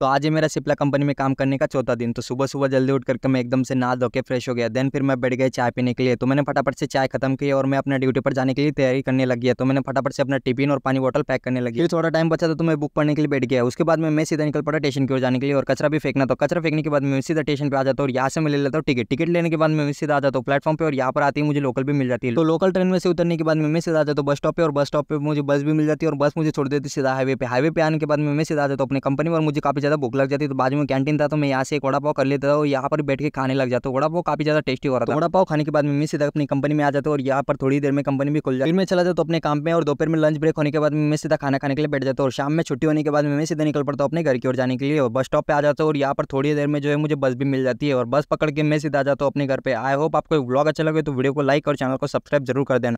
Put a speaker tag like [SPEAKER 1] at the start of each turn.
[SPEAKER 1] तो आज ही मेरा सिप्ला कंपनी में काम करने का चौथा दिन तो सुबह सुबह जल्दी उठ करके मैं एकदम से नहा धो के फ्रेश हो गया देन फिर मैं बैठ गया चाय पीने के लिए तो मैंने फटाफट से चाय खत्म की और मैं अपने ड्यूटी पर जाने के लिए तैयारी करने लग गया तो मैंने फटाफट से अपना टिफिन और पानी बॉटल पैक करने लगी फिर थोड़ा टाइम बचा था तो, तो मैं बुक पढ़ने के लिए बैठ गया उसके बाद में मैं सीधा निकल पड़ा स्टेशन की ओर जाने के लिए और कचरा भी फेंकना तो कचरा फेंकने के बाद मैं सीधा स्टेशन पर आ जाता हूँ और यहाँ से मैं ले लेता हूँ टिकट टिकट लेने के बाद मैं सीधा आ जाता हूँ प्लेटफॉर्म पर और यहाँ पर आती है मुझे लोकल भी मिल जाती है तो लोकल ट्रेन में से उतरने के बाद मैं सीधा आ जाता हूँ बस स्टॉप पर और बस स्टॉप पर मुझे बस भी मिल जाती है और बस मुझे छोड़ देती सीधा हाईवे पर हाईवे पर आने के बाद मैं सीधा आ जाता हूँ अपनी कंपनी और मुझे काफी ज़्यादा भूख लग जाती तो बाजू में कैंटीन था तो मैं यहाँ से एक वड़ा पाव कर लेता था और यहाँ पर बैठ के खाने लग जाता वड़ा पाव काफ़ी ज़्यादा टेस्टी हो रहा तो था वड़ा पाव खाने के बाद मम्मी सीधा अपनी कंपनी में आ जाता और यहाँ पर थोड़ी देर में कंपनी भी खुल जाती मैं चला जाता अपने काम में और दोपहर में लंच ब्रेक होने के बाद मैं सीधा खाना खाने के लिए बैठ जाता और शाम में छुट्टी होने के बाद मैं सीधा निकल पड़ता अपने घर की ओर जाने के लिए बस स्टॉप पर आ जाता और यहाँ पर थोड़ी देर में जो है मुझे बस भी मिल जाती है और बस पकड़ के मैं सीधा आ जाता हूँ अपने घर पर आई होप आपको ब्लॉग अच्छा लगे तो वीडियो को लाइक और चैनल को सब्सक्राइब जरूर कर देना